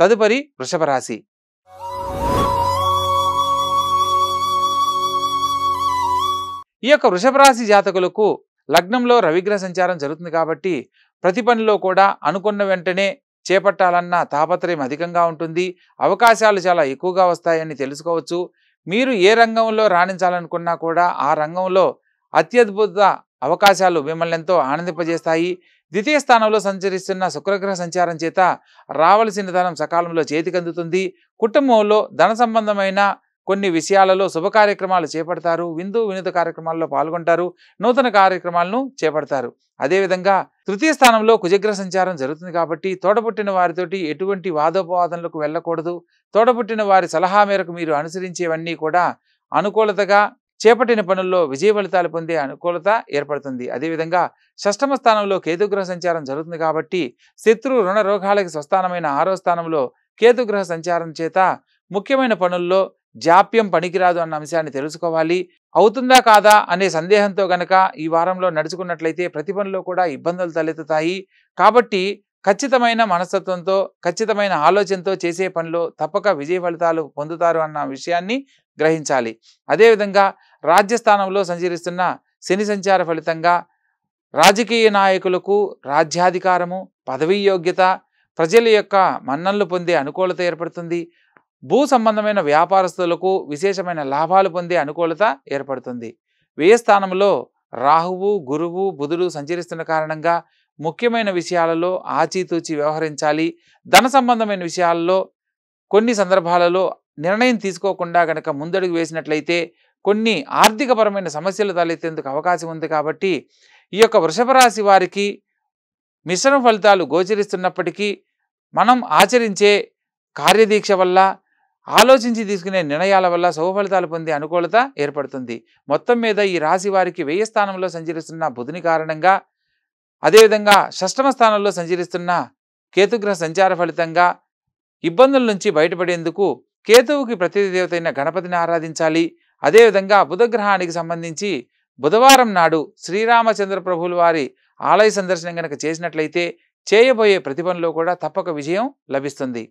తదుపరి వృషభ రాశి ఈ యొక్క వృషభ రాశి జాతకులకు లగ్నంలో రవిగ్రహ సంచారం జరుగుతుంది కాబట్టి ప్రతి పనిలో కూడా అనుకున్న వెంటనే చేపట్టాలన్న తాపత్రయం అధికంగా ఉంటుంది అవకాశాలు చాలా ఎక్కువగా వస్తాయని తెలుసుకోవచ్చు మీరు ఏ రంగంలో రాణించాలనుకున్నా కూడా ఆ రంగంలో అత్యద్భుత అవకాశాలు మిమ్మల్ని ఎంతో ఆనందింపజేస్తాయి ద్వితీయ స్థానంలో సంచరిస్తున్న శుక్రగ్రహ సంచారం చేత రావలసిన ధనం సకాలంలో చేతికి అందుతుంది కుటుంబంలో ధన సంబంధమైన కొన్ని విషయాలలో శుభ కార్యక్రమాలు చేపడతారు విందు వినోద కార్యక్రమాల్లో పాల్గొంటారు నూతన కార్యక్రమాలను చేపడతారు అదేవిధంగా తృతీయ స్థానంలో కుజగ్రహ సంచారం జరుగుతుంది కాబట్టి తోడబుట్టిన వారితోటి ఎటువంటి వాదోపవాదనలకు వెళ్ళకూడదు తోడబుట్టిన వారి సలహా మేరకు మీరు అనుసరించేవన్నీ కూడా అనుకూలతగా చేపట్టిన పనుల్లో విజయ ఫలితాలు పొందే అనుకూలత ఏర్పడుతుంది అదేవిధంగా షష్టమ స్థానంలో కేతుగ్రహ సంచారం జరుగుతుంది కాబట్టి శత్రు రుణ రోగాలకి స్వస్థానమైన ఆరో స్థానంలో కేతుగ్రహ సంచారం చేత ముఖ్యమైన పనుల్లో జాప్యం పనికిరాదు అన్న అంశాన్ని తెలుసుకోవాలి అవుతుందా కాదా అనే సందేహంతో గనక ఈ వారంలో నడుచుకున్నట్లయితే ప్రతి పనిలో కూడా ఇబ్బందులు తలెత్తుతాయి కాబట్టి ఖచ్చితమైన మనస్తత్వంతో ఖచ్చితమైన ఆలోచనతో చేసే పనిలో తప్పక విజయ ఫలితాలు పొందుతారు అన్న విషయాన్ని గ్రహించాలి అదేవిధంగా రాజ్యస్థానంలో సంచరిస్తున్న శని సంచార ఫలితంగా రాజకీయ నాయకులకు రాజ్యాధికారము పదవీ యోగ్యత ప్రజల యొక్క మన్ననలు పొందే అనుకూలత ఏర్పడుతుంది భూ సంబంధమైన వ్యాపారస్తులకు విశేషమైన లాభాలు పొందే అనుకూలత ఏర్పడుతుంది వ్యయస్థానంలో రాహువు గురువు బుధుడు సంచరిస్తున్న కారణంగా ముఖ్యమైన విషయాలలో ఆచితూచి వ్యవహరించాలి ధన సంబంధమైన విషయాలలో కొన్ని సందర్భాలలో నిర్ణయం తీసుకోకుండా గనక ముందడుగు వేసినట్లయితే కొన్ని ఆర్థికపరమైన సమస్యలు తలెత్తేందుకు అవకాశం ఉంది కాబట్టి ఈ యొక్క వృషభ రాశి వారికి మిశ్రమ ఫలితాలు గోచరిస్తున్నప్పటికీ మనం ఆచరించే కార్యదీక్ష వల్ల ఆలోచించి తీసుకునే నిర్ణయాల వల్ల ఫలితాలు పొందే అనుకూలత ఏర్పడుతుంది మొత్తం మీద ఈ రాశి వారికి వెయ్యి స్థానంలో సంచరిస్తున్న బుధుని కారణంగా అదేవిధంగా షష్టమ స్థానంలో సంచరిస్తున్న కేతుగ్రహ సంచార ఫలితంగా ఇబ్బందుల నుంచి బయటపడేందుకు కేతువుకి దేవతైన గణపతిని ఆరాధించాలి అదేవిధంగా బుధగ్రహానికి సంబంధించి బుధవారం నాడు శ్రీరామచంద్ర ప్రభులు వారి ఆలయ సందర్శనం గనక చేసినట్లయితే చేయబోయే ప్రతి కూడా తప్పక విజయం లభిస్తుంది